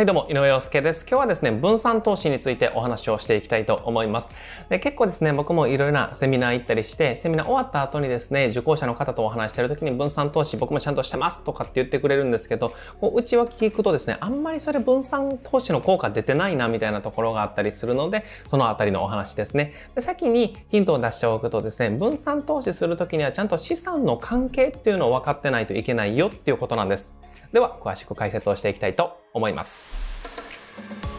はいどうも、井上陽介です。今日はですね、分散投資についてお話をしていきたいと思います。で結構ですね、僕もいろいろなセミナー行ったりして、セミナー終わった後にですね、受講者の方とお話してる時に分散投資僕もちゃんとしてますとかって言ってくれるんですけど、こううちは聞くとですね、あんまりそれ分散投資の効果出てないなみたいなところがあったりするので、そのあたりのお話ですね。で先にヒントを出しておくとですね、分散投資する時にはちゃんと資産の関係っていうのを分かってないといけないよっていうことなんです。では、詳しく解説をしていきたいと思います。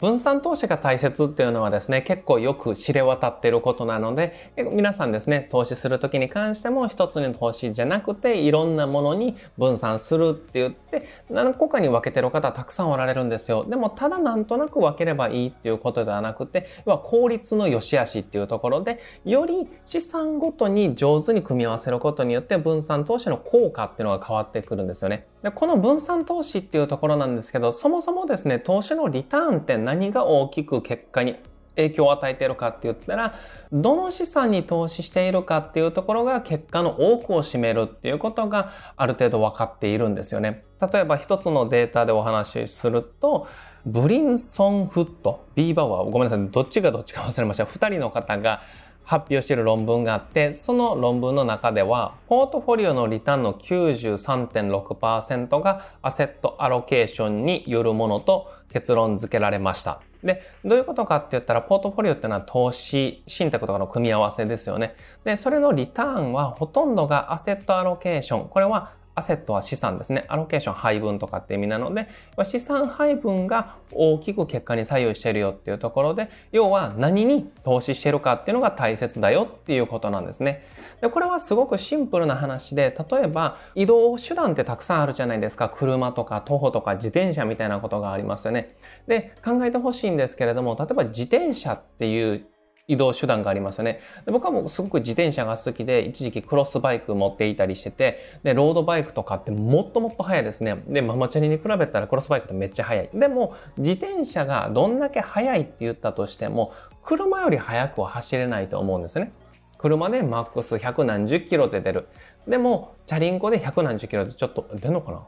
分散投資が大切っていうのはですね、結構よく知れ渡ってることなので、皆さんですね、投資する時に関しても一つの投資じゃなくて、いろんなものに分散するって言って、何個かに分けてる方たくさんおられるんですよ。でも、ただなんとなく分ければいいっていうことではなくて、要は効率の良し悪しっていうところで、より資産ごとに上手に組み合わせることによって分散投資の効果っていうのが変わってくるんですよね。でこの分散投資っていうところなんですけどそもそもですね投資のリターンって何が大きく結果に影響を与えているかって言ったらどの資産に投資しているかっていうところが結果の多くを占めるっていうことがある程度分かっているんですよね。例えば一つのデータでお話しするとブリンソン・フットビーバワーごめんなさいどっちがどっちか忘れました2人の方が発表している論文があって、その論文の中では、ポートフォリオのリターンの93.6%がアセットアロケーションによるものと結論付けられました。で、どういうことかって言ったら、ポートフォリオっていうのは投資、信託とかの組み合わせですよね。で、それのリターンはほとんどがアセットアロケーション。これはアセットは資産ですね。アロケーション配分とかって意味なので、資産配分が大きく結果に左右してるよっていうところで、要は何に投資してるかっていうのが大切だよっていうことなんですね。で、これはすごくシンプルな話で、例えば移動手段ってたくさんあるじゃないですか。車とか徒歩とか自転車みたいなことがありますよね。で、考えてほしいんですけれども、例えば自転車っていう移動手段がありますよね。で僕はもうすごく自転車が好きで、一時期クロスバイク持っていたりしてて、で、ロードバイクとかってもっともっと速いですね。で、ママチャリに比べたらクロスバイクってめっちゃ速い。でも、自転車がどんだけ速いって言ったとしても、車より速くは走れないと思うんですね。車でマックス100何十キロで出る。でも、チャリンコで100何十キロでちょっと出んのかな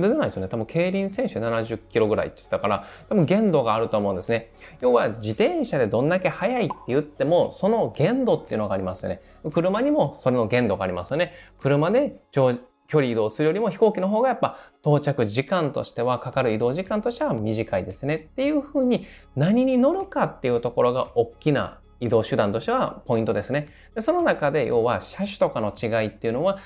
出ないですよね。多分、競輪選手70キロぐらいって言ってたから、多分限度があると思うんですね。要は、自転車でどんだけ速いって言っても、その限度っていうのがありますよね。車にもそれの限度がありますよね。車で距離移動するよりも飛行機の方がやっぱ到着時間としてはかかる移動時間としては短いですねっていうふうに何に乗るかっていうところが大きな移動手段としてはポイントですね。でその中で要は車種とかの違いっていうのは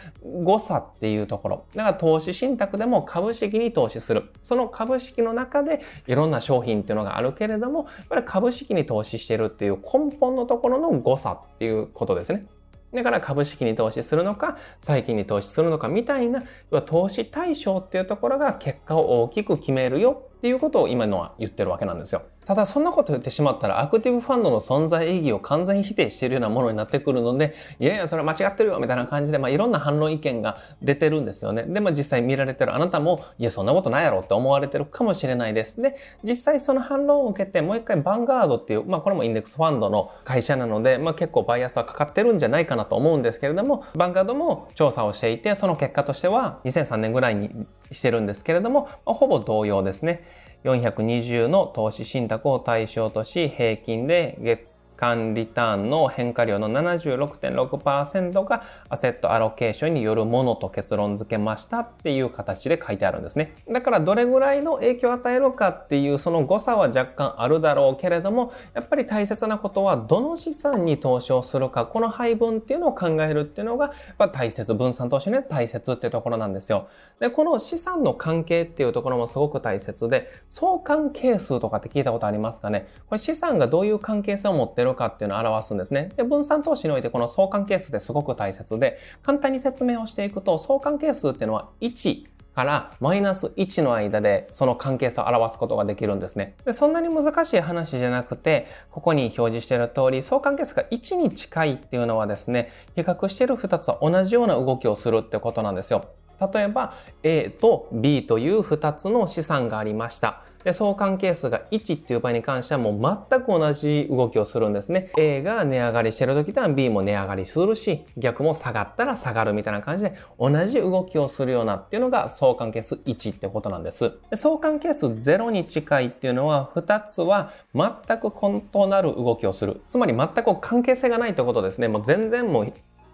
誤差っていうところ。だから投資信託でも株式に投資する。その株式の中でいろんな商品っていうのがあるけれども、やっぱり株式に投資してるっていう根本のところの誤差っていうことですね。だから株式に投資するのか、債券に投資するのかみたいな、投資対象っていうところが結果を大きく決めるよっていうことを今のは言ってるわけなんですよ。ただそんなこと言ってしまったらアクティブファンドの存在意義を完全否定しているようなものになってくるので、いやいや、それは間違ってるよみたいな感じで、まあ、いろんな反論意見が出てるんですよね。で、まあ、実際見られてるあなたも、いや、そんなことないやろって思われてるかもしれないです。で、実際その反論を受けて、もう一回バンガードっていう、まあ、これもインデックスファンドの会社なので、まあ、結構バイアスはかかってるんじゃないかなと思うんですけれども、バンガードも調査をしていて、その結果としては、2003年ぐらいにしてるんですけれども、まあ、ほぼ同様ですね。420の投資信託を対象とし、平均で月間リターンの変化量の76.6%がアセットアロケーションによるものと結論付けましたっていう形で書いてあるんですね。だからどれぐらいの影響を与えるかっていうその誤差は若干あるだろうけれども、やっぱり大切なことはどの資産に投資をするか、この配分っていうのを考えるっていうのが、っぱ大切、分散投資ね大切っていうところなんですよ。で、この資産の関係っていうところもすごく大切で、相関係数とかって聞いたことありますかねこれ資産がどういう関係性を持ってるるかっていうのを表すんですね。で、分散投資においてこの相関係数ってすごく大切で、簡単に説明をしていくと、相関係数っていうのは1、からマイナス1の間でその関係性を表すことができるんですね。でそんなに難しい話じゃなくて、ここに表示している通り、相関係数が1に近いっていうのはですね、比較している2つは同じような動きをするってことなんですよ。例えば A と B という2つの資産がありました。で相関係数が1っていう場合に関してはもう全く同じ動きをするんですね。A が値上がりしてる時とは B も値上がりするし、逆も下がったら下がるみたいな感じで同じ動きをするようなっていうのが相関係数1ってことなんです。で相関係数0に近いっていうのは2つは全く異なる動きをする。つまり全く関係性がないってことですね。もう全然もう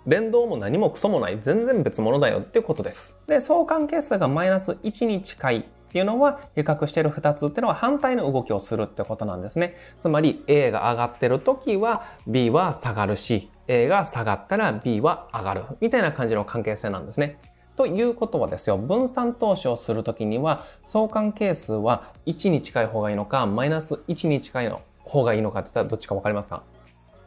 連動も何もクソもない全然別物だよっていうことです。で、相関係数がマイナス1に近いっていうのは、比較してる2つっていうのは反対の動きをするってことなんですね。つまり A が上がってる時は B は下がるし、A が下がったら B は上がる。みたいな感じの関係性なんですね。ということはですよ、分散投資をするときには、相関係数は1に近い方がいいのか、マイナス1に近いの方がいいのかって言ったらどっちかわかりますか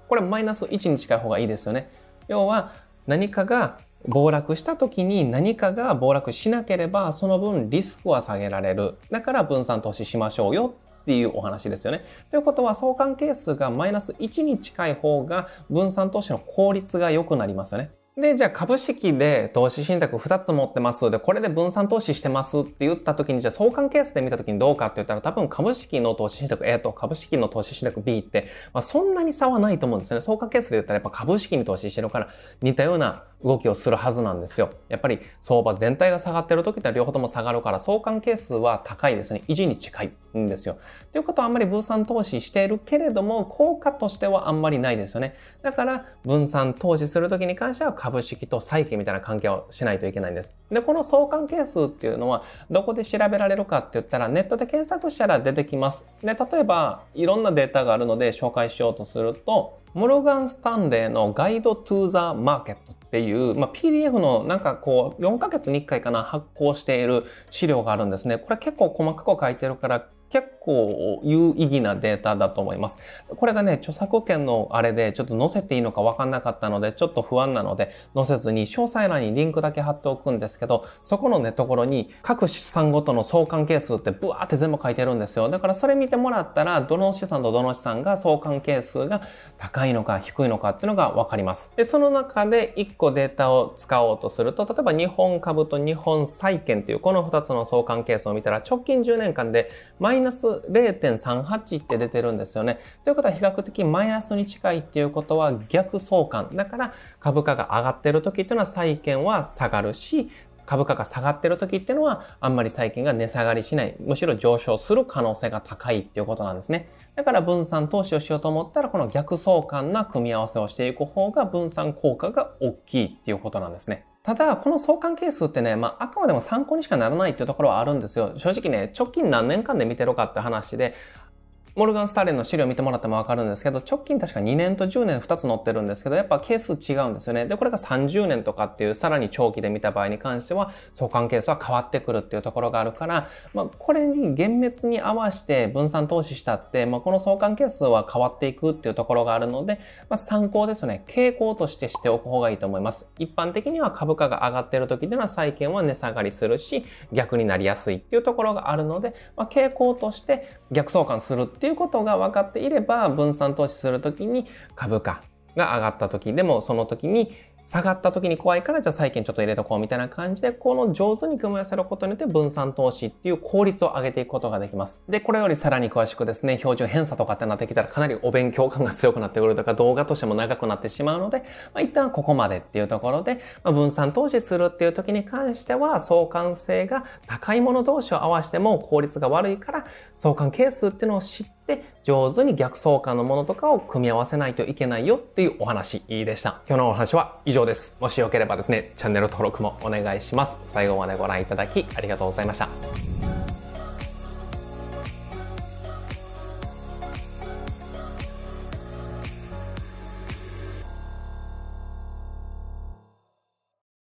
これマイナス1に近い方がいいですよね。要は、何かが暴落した時に何かが暴落しなければその分リスクは下げられる。だから分散投資しましょうよっていうお話ですよね。ということは相関係数がマイナス1に近い方が分散投資の効率が良くなりますよね。で、じゃあ株式で投資信託2つ持ってます。で、これで分散投資してますって言った時に、じゃあ相関ケースで見た時にどうかって言ったら、多分株式の投資信託 A と株式の投資信託 B って、まあ、そんなに差はないと思うんですよね。相関ケースで言ったらやっぱ株式に投資してるから似たような動きをするはずなんですよ。やっぱり相場全体が下がってる時って両方とも下がるから相関係数は高いですね。維持に近い。んですよ。ということはあんまり分散投資しているけれども効果としてはあんまりないですよね。だから分散投資するときに関しては株式と債券みたいな関係をしないといけないんです。で、この相関係数っていうのはどこで調べられるかって言ったらネットで検索したら出てきます。で、例えばいろんなデータがあるので紹介しようとするとモルガン・スタンレーのガイド・トゥ・ザ・マーケットっていう、まあ、PDF のなんかこう4ヶ月に1回かな発行している資料があるんですね。これ結構細かく書いてるから結構有意義なデータだと思います。これがね、著作権のあれでちょっと載せていいのか分かんなかったので、ちょっと不安なので、載せずに詳細欄にリンクだけ貼っておくんですけど、そこのね、ところに各資産ごとの相関係数ってブワーって全部書いてるんですよ。だからそれ見てもらったら、どの資産とどの資産が相関係数が高いのか低いのかっていうのが分かります。で、その中で1個データを使おうとすると、例えば日本株と日本債券っていうこの2つの相関係数を見たら、直近10年間でマイナス0.38って出てるんですよね。ということは比較的マイナスに近いっていうことは逆相関。だから株価が上がってる時っていうのは債券は下がるし、株価が下がってる時っていうのは、あんまり債券が値下がりしない、むしろ上昇する可能性が高いっていうことなんですね。だから分散投資をしようと思ったら、この逆相関な組み合わせをしていく方が分散効果が大きいっていうことなんですね。ただ、この相関係数ってね、まあ、あくまでも参考にしかならないっていうところはあるんですよ。正直ね、直近何年間で見てるかって話で、モルガン・スターレンの資料見てもらってもわかるんですけど、直近確か2年と10年2つ載ってるんですけど、やっぱ係数違うんですよね。で、これが30年とかっていう、さらに長期で見た場合に関しては、相関係数は変わってくるっていうところがあるから、まあ、これに厳密に合わせて分散投資したって、まあ、この相関係数は変わっていくっていうところがあるので、まあ、参考ですね。傾向としてしておく方がいいと思います。一般的には株価が上がってる時では債券は値下がりするし、逆になりやすいっていうところがあるので、まあ、傾向として逆相関するっていういうことが分かっていれば分散投資する時に株価が上がった時でもその時に下がった時に怖いからじゃあ債券ちょっと入れとこうみたいな感じでこの上手に組み合わせることによって分散投資っていう効率を上げていくことができます。で、これよりさらに詳しくですね、標準偏差とかってなってきたらかなりお勉強感が強くなってくるとか動画としても長くなってしまうので、まあ、一旦ここまでっていうところで、まあ、分散投資するっていう時に関しては相関性が高いもの同士を合わせても効率が悪いから相関係数っていうのを知ってで、上手に逆相関のものとかを組み合わせないといけないよっていうお話でした。今日のお話は以上です。もしよければですね、チャンネル登録もお願いします。最後までご覧いただきありがとうございました。